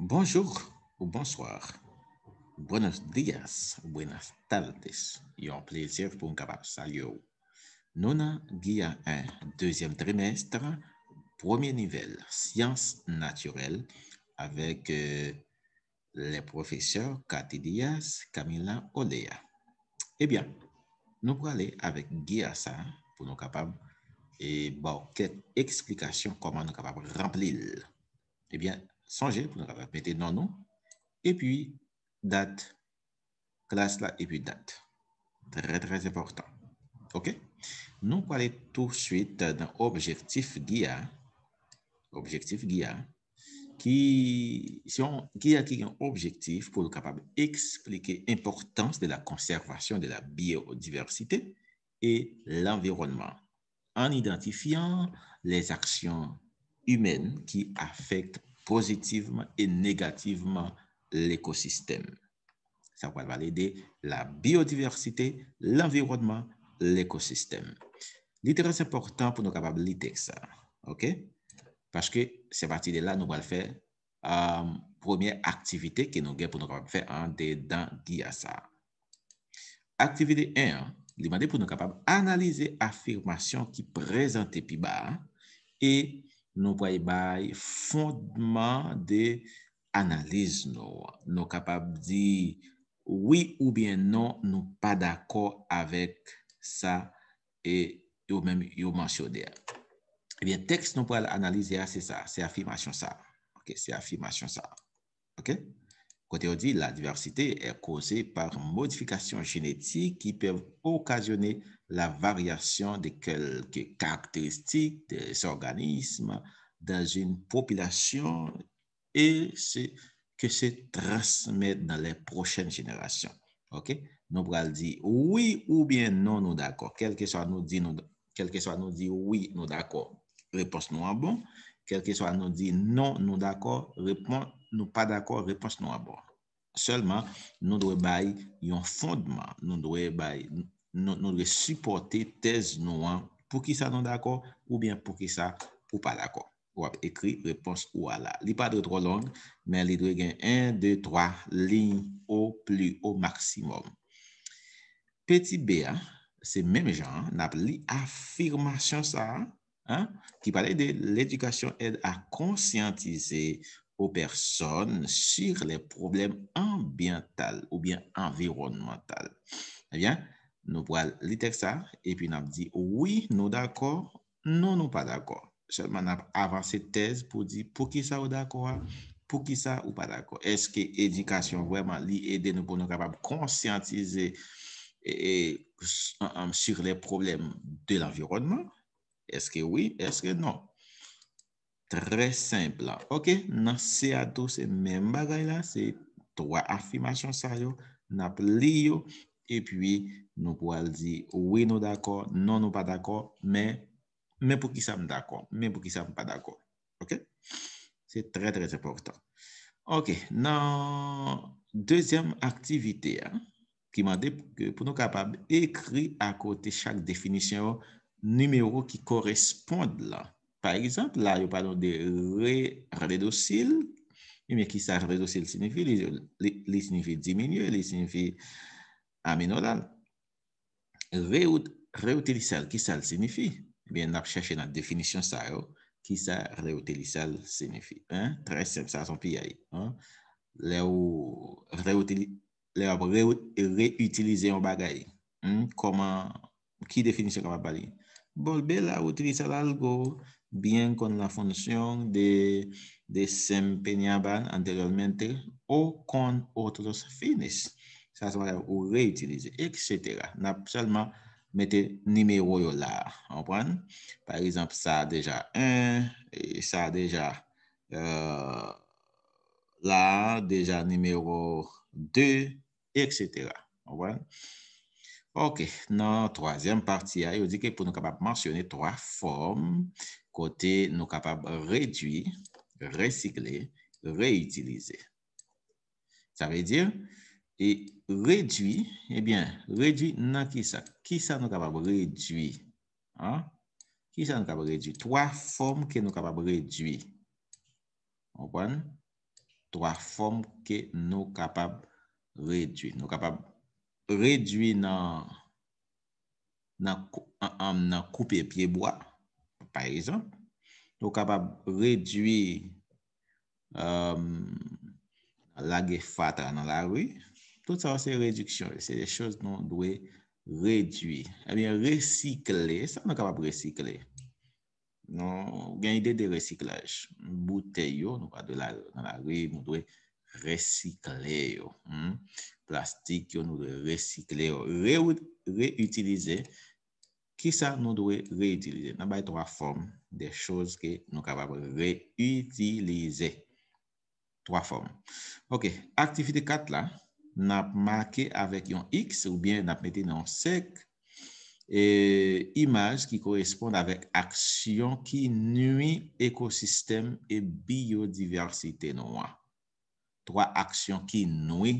Bonjour ou bonsoir. Buenos dias, buenas tardes. Et un plaisir pour nous capable. Salut. Nona Guia 1, deuxième trimestre, premier niveau, sciences naturelles, avec euh, les professeurs Cathy Diaz, Camila Olea. Eh bien, nous allons aller avec Guia ça pour nous capables et bon, quelle explication comment nous capables remplir. Eh bien, Songer, vous répétez non, non. Et puis, date, classe là, et puis date. Très, très important. OK? Nous allons tout de suite dans objectif GIA. Objectif GIA. Qui, si qui un objectif pour capable expliquer l'importance de la conservation de la biodiversité et l'environnement en identifiant les actions humaines qui affectent pozitivman e negativman l'ekosistem. Sa wal valide la biodiversite, l'environman, l'ekosistem. Li teras important pou nou kapab li dek sa, ok? Pache ke se pati de la nou wal fe premier aktivite ke nou gen pou nou kapab fe an de dan euh, di a sa. Aktivite en, li wale pou nou kapab analize afirmasyon ki prezante pi ba e Nou pou ay bay fondman de analiz nou. Nou kapab di, oui ou bien non, nou pa d'akor avek sa e yo menm yon mansyo der. Ebyen, eh tekst nou pou al analiz ya, se sa, se afimasyon sa. Ok, se afimasyon sa. Ok? Quand on dit, la diversité est causée par modifications génétiques qui peuvent occasionner la variation de quelques caractéristiques des organismes dans une population et que se transmet dans les prochaines générations. OK? Nous allons dire oui ou bien non, nous d'accord. Quel que soit nous dit, nous, quel que soit nous dit oui, nous d'accord. Réponse nous en bon. Quel que soit nous dit non, nous d'accord. Réponse nous pas d'accord. Réponse nous en bon. Seleman, nou dwe bay yon fondman, nou dwe bay, nou dwe supporte tez nou an pou ki sa nou d'akor ou bien pou ki sa ou pa d'akor. Wap ekri, repons wala. Li pa de tro long, men li dwe gen 1, 2, 3, lin, o, plu, o, maksimum. Peti B, se mèm jan, nap li afirmasyon sa, ki pale de l'edukasyon ed a konsyantize ouan. ou person sur le problem ambiental ou bien environnemental. Ebyen, eh nou po al li teksa, epi nan di, oui, nou d'akor, nou nou pa d'akor. Selman nan avanse tez pou di, pou ki sa ou d'akor, pou ki sa ou pa d'akor. Eske edikasyon wèman li ede nou pou nou kapab konsyantize sur le problem de l'environnement? Eske oui, eske nou? Très simple, ok? Nan se ato se men bagay la, se towa afimasyon sa yo, na pli yo, e pi nou pou al di, we nou d'akor, non, nou nou pa d'akor, men pou ki sa m d'akor, men pou ki sa m pa d'akor, ok? Se trè trè zèportant. Ok, nan dezyem aktivite, ki mande pou nou kapab ekri akote chak definisyon yo, numero ki koresponde la. Par exemple, la yo pardon de re-re-do-sil. Yme ki sa re-re-do-sil sinifi? Li sinifi diminye, li sinifi aminodal. Re-outilisal, ki sal sinifi? Yme nap chèche nan definisyon sa yo. Ki sa re-outilisal sinifi? 13, sa san pi ya yi. Le ou re-utilise yon bagay. Koman, ki definisyon koman pali? Bol be la ou utilisal algo. Bien kon la fonsyon de sempenya ban anteriolmente ou kon otros finis. Sa soya ou reutilize, etc. Na psalman mette nimeyroyo la, anpwane? Par exemple, sa dejan 1, sa dejan la, dejan nimeyroyo 2, etc. Ok, nan troasyen pati ya, yo dike pou nou kapap mansyone 3 form. kote nou kapab redwi, resikle, reutilize. Sa vey dir, e redwi, ebyen, eh redwi nan ki sa? Ki sa nou kapab redwi? Ha? Ki sa nou kapab redwi? Troye form ke nou kapab redwi. Ou kwan? Troye form ke nou kapab redwi. Nou kapab redwi nan nan koupe pieboa. Par exemple, nou kapap redwi lage fatra euh, nan la rwi. Tout sa va se reduksyon. Se de choz nou dwe redwi. Ebyen, resikle. Sa nou kapap resikle. Nou gen ide de resiklaj. M boutey yo nou va de la rwi. M dwe resikle yo. Hmm. Plastik yo nou dwe resikle yo. Reutilize yo. Ki sa nou dwe reutilize? Nan baye 3 form de chouz ke nou kapabwe reutilize. 3 form. Ok, aktivite 4 la, nap make avèk yon x ou bien nap mette yon sec e imaj ki koresponde avèk aksyon ki noui ekosistem e biodiversite noua. 3 aksyon ki noui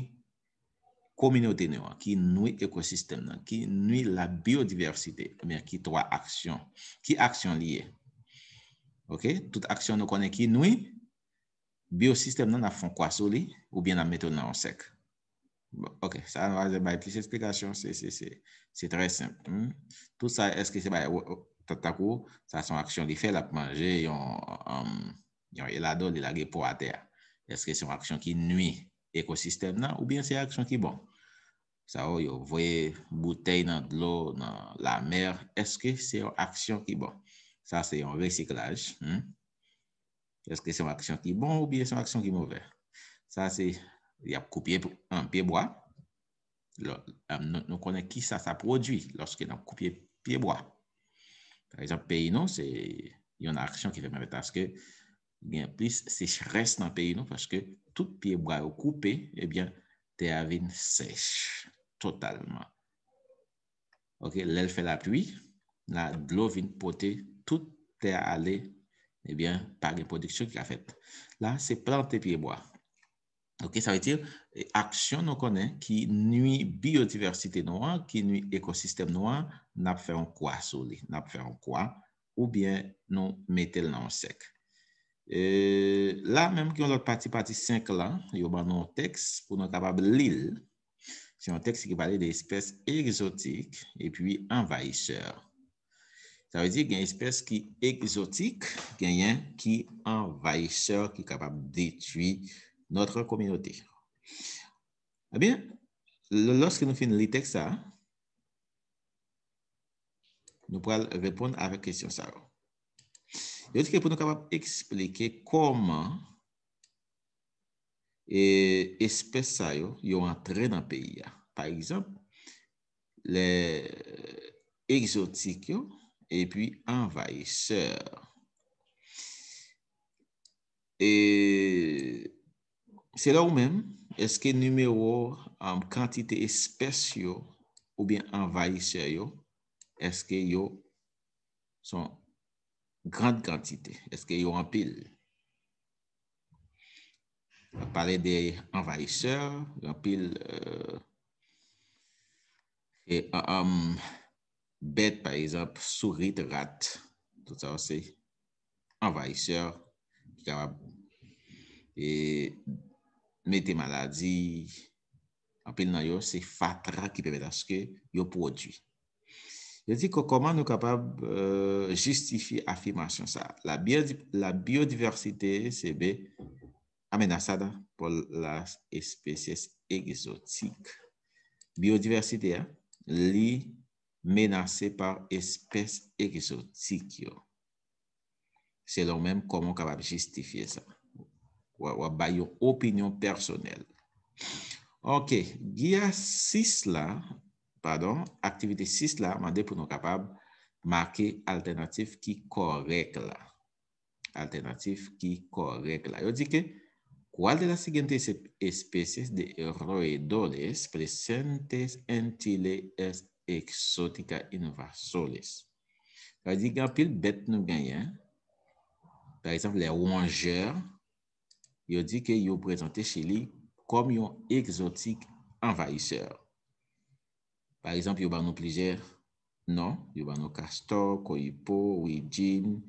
Komunyote nou, ki noui ekosistem nou, ki noui la biodiversite, mwen ki tro a aksyon, ki aksyon liye. Ok, tout aksyon nou konen ki noui, biosistem nou na fon kwa sou li, ou bien nan metoun nan onsek. Bon, ok, sa anwa zemay plis eksplikasyon, se se se, se tre se. Hmm? Tout sa eske se baye, ta takou, sa son aksyon li fe la pmanje, yon um, yon elado li la ge pou a te a. Eske son aksyon ki noui ekosistem nou, ou bien se a aksyon ki bon. Sa ou yo voye bouteille nan de lo, nan la mer, eske se yon aksyon ki bon? Sa se yon resiklaj. Eske se yon aksyon ki bon ou biye se yon aksyon ki mou ver? Sa se yon koupye an piye boya. Nou konen ki sa sa prodwi loske nan koupye piye boya. Par exemple, peyino, yon aksyon ki fè mèvèta. Aske, bien plis, se chres nan peyino, paske tout piye boya ou koupye, te avin sech. Totalman. Ok, lèl fè la pluie, la glovin pote, toutè a lè, ebyen, eh pariproduksyon ki a fèt. La, se plante piyeboa. Ok, sa vè tir, aksyon nou konen, ki nwi biodiversite nouan, ki nwi ekosistem nouan, nap fè an kwa sou li, nap fè an kwa, oubyen nou metel nan sek. La, mèm ki yon lot pati pati 5 lan, yo ban nou teks, pou nou tabab l'il, Se yon tek se ki pale de espèse exotik e pi envahiseur. Sa wè di gen espèse ki exotik, gen gen ki envahiseur ki kapab detui notre kominoti. Abyen, lòske nou fin li tek sa, nou po al repon avè kèsyon sa. Yon te ki pou nou kapab eksplike koman E espè sa yo, yo antre nan peyi ya. Par exemple, lè egzotik yo, e pi envayiseur. E se la ou men, eske numero am kantite espè si yo, ou bien envayiseur yo, eske yo son grand kantite, eske yo anpil yo. pale de envahisseur, yon pil e an bet, par exemple, sourit rat, tout sa, envahisseur, yon ka va mette maladi, yon pil nan yo, se fatra ki pebe daske yo pou ou di. Yo di ko, koman nou kapab euh, justifi afimasyon sa? La biodiversite se be Amenasada pou las espèses egzotik. Biodiversite, eh? li menase par espèses egzotik yo. Se lò mèm komon kabab jistifiye sa. Ou a bayo opinyon personel. Ok, gya 6 la, pardon, aktivite 6 la, mande pou nou kabab make alternatif ki korek la. Alternatif ki korek la. Yo dike... Ou al de la segente espeses de roedores presentes entile es exotika in vasoles. Par exemple, pil bet nou genyen, par exemple, le wangeur, yo di ke yo prezante chili kom yon exotik envahiseur. Par exemple, yo ban nou plijer, yo ban nou kastor, koipo, wijin,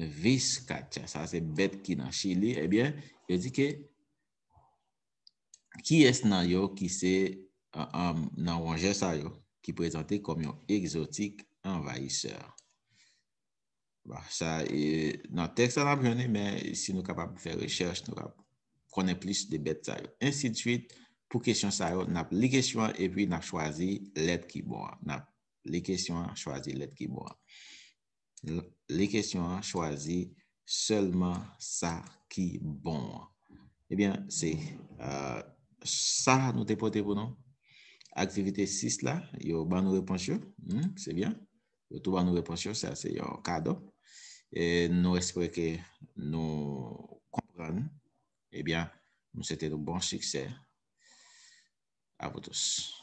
viskacha, sa se bet ki nan chili, e bien, yo di ke... ki es nan yo ki se nan wonger sa yo ki prezante kom yon exotik envahisseur. Ba, sa, e, nan tek sa nan bjone, men, si nou kapap fè rechèche, nou kapap, konen plis debèt sa yo. Insituit, pou kesyon sa yo, nap li kesyon, e pi nap chwazi let ki bon. Nap li kesyon, chwazi let ki bon. Li kesyon, chwazi seulement sa ki bon. Ebyen, eh se, e, sa nou depote pou nou. Aktivite sis la, yo ban nou reponsyon, hmm, sebyan, yo tou ban nou reponsyon, sa se yo kado, e nou espreke nou kompran, ebyan, eh nou sete nou bon sikse. A vous tous.